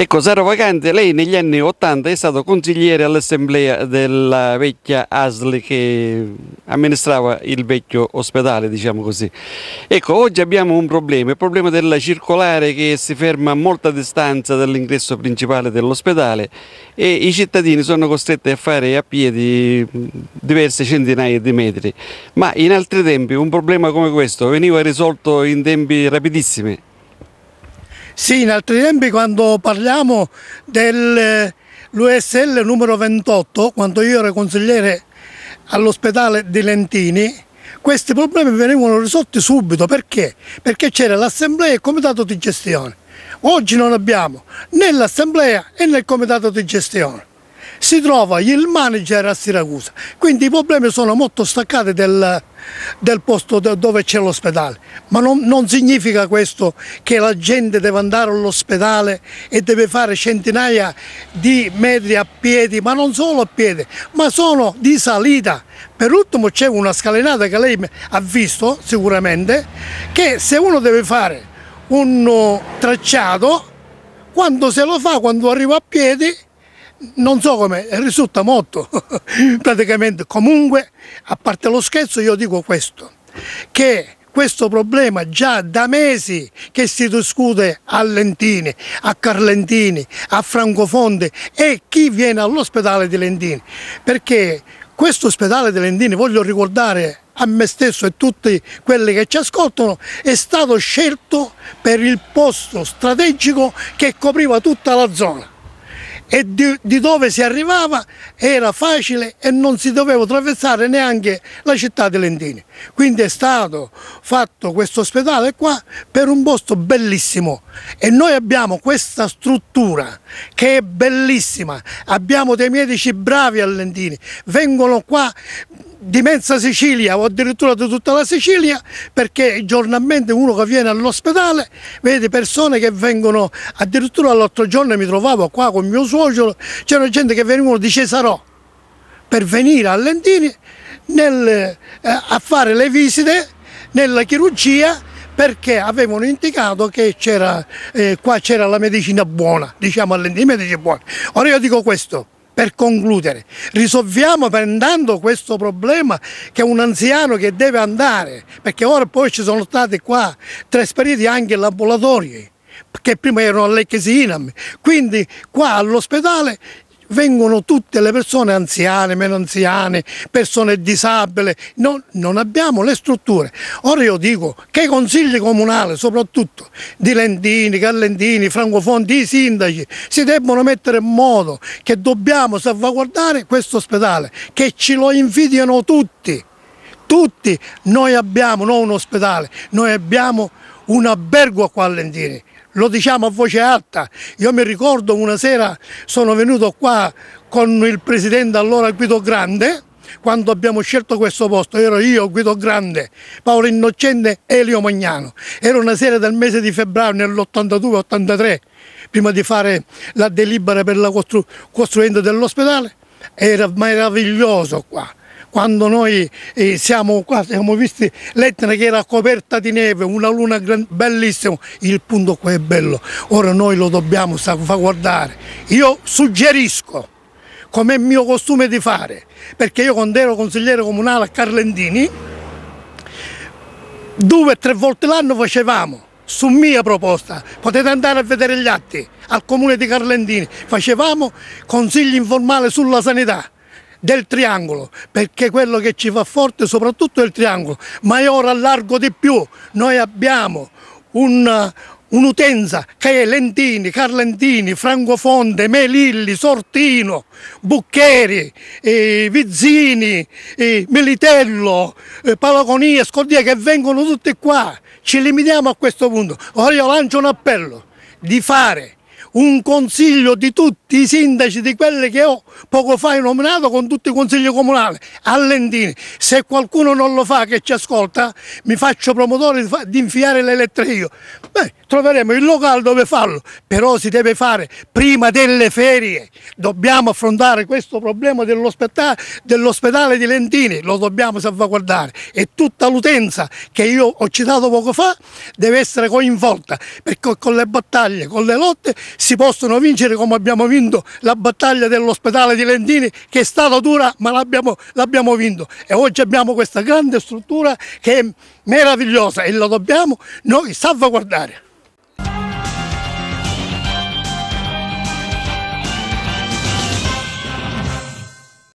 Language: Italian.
Ecco, Sara Vacante, lei negli anni 80 è stato consigliere all'assemblea della vecchia Asli che amministrava il vecchio ospedale, diciamo così. Ecco, oggi abbiamo un problema, il problema della circolare che si ferma a molta distanza dall'ingresso principale dell'ospedale e i cittadini sono costretti a fare a piedi diverse centinaia di metri. Ma in altri tempi un problema come questo veniva risolto in tempi rapidissimi. Sì, in altri tempi quando parliamo dell'USL eh, numero 28, quando io ero consigliere all'ospedale di Lentini, questi problemi venivano risolti subito. Perché? Perché c'era l'assemblea e il comitato di gestione. Oggi non abbiamo né l'assemblea né il comitato di gestione si trova il manager a Siracusa, quindi i problemi sono molto staccati del, del posto dove c'è l'ospedale, ma non, non, significa questo che la gente deve andare all'ospedale e deve fare centinaia di metri a piedi, ma non solo a piedi, ma sono di salita. Per ultimo c'è una scalinata che lei ha visto sicuramente, che se uno deve fare un uh, tracciato, quando se lo fa, quando arriva a piedi, non so come, risulta molto, praticamente comunque, a parte lo scherzo io dico questo, che questo problema già da mesi che si discute a Lentini, a Carlentini, a Francofonte e chi viene all'ospedale di Lentini, perché questo ospedale di Lentini, voglio ricordare a me stesso e a tutti quelli che ci ascoltano, è stato scelto per il posto strategico che copriva tutta la zona e di, di, dove si arrivava era facile e non si doveva attraversare neanche la città di Lentini. Quindi è stato fatto questo ospedale qua per un posto bellissimo e noi abbiamo questa struttura che è bellissima, abbiamo dei medici bravi a Lentini, vengono qua di mezza Sicilia o addirittura di tutta la Sicilia perché giornalmente uno che viene all'ospedale vede persone che vengono addirittura l'altro giorno mi trovavo qua con mio suocero c'era gente che venivano di Cesarò per venire a Lentini nel, eh, a fare le visite nella chirurgia perché avevano indicato che c'era, eh, qua c'era la medicina buona, diciamo all'endimedici buona. Ora io dico questo, per concludere, risolviamo prendendo questo problema che un anziano che deve andare, perché ora poi ci sono stati qua trasferiti anche gli ambulatori, che prima erano all'Ecchesinam, quindi qua all'ospedale vengono tutte le persone anziane, meno anziane, persone disabili, non, non abbiamo le strutture. Ora io dico che i consigli comunali, soprattutto di Lendini, Carlendini, Francofondi, i sindaci, si debbono mettere in modo che dobbiamo salvaguardare questo ospedale, che ce lo invidiano tutti. Tutti noi abbiamo, non un ospedale, noi abbiamo un albergo qua a Lendini lo diciamo a voce alta. Io mi ricordo una sera sono venuto qua con il presidente allora Guido Grande, quando abbiamo scelto questo posto, ero io, Guido Grande, Paolo Innocente e Elio Magnano. Era una sera del mese di febbraio nell'82-83, prima di fare la delibera per la costru- costruenda dell'ospedale. Era meraviglioso qua, quando noi eh, siamo qua, siamo visti l'Etna che era coperta di neve, una luna bellissima, il punto qua è bello, ora noi lo dobbiamo salvaguardare. Io suggerisco, come è mio costume di fare, perché io quando ero consigliere comunale a Carlendini, due o tre volte l'anno facevamo su mia proposta, potete andare a vedere gli atti, al comune di Carlendini, facevamo consigli informali sulla sanità, del triangolo, perché quello che ci fa forte soprattutto è il triangolo, ma io ora allargo di più, noi abbiamo un, eh, un'utenza che è Lentini, Carlentini, Francofonte, Melilli, Sortino, Buccheri, eh, Vizzini, eh, Militello, eh, Palagonia, Scordia che vengono tutti qua. Ci limitiamo a questo punto. Ora io lancio un appello di fare un consiglio di tutti i sindaci di quelli che ho poco fa nominato con tutti i consigli comunali Lentini. Se qualcuno non lo fa che ci ascolta, mi faccio promotore di, infiare l'elettrico. Beh, troveremo il locale dove farlo, però si deve fare prima delle ferie. Dobbiamo affrontare questo problema dell'ospedale dell di Lentini, lo dobbiamo salvaguardare e tutta l'utenza che io ho citato poco fa deve essere coinvolta perché con le battaglie, con le lotte si possono vincere come abbiamo vinto la battaglia dell'ospedale di Lentini che è stata dura ma l'abbiamo vinto e oggi abbiamo questa grande struttura che è meravigliosa e la dobbiamo noi salvaguardare.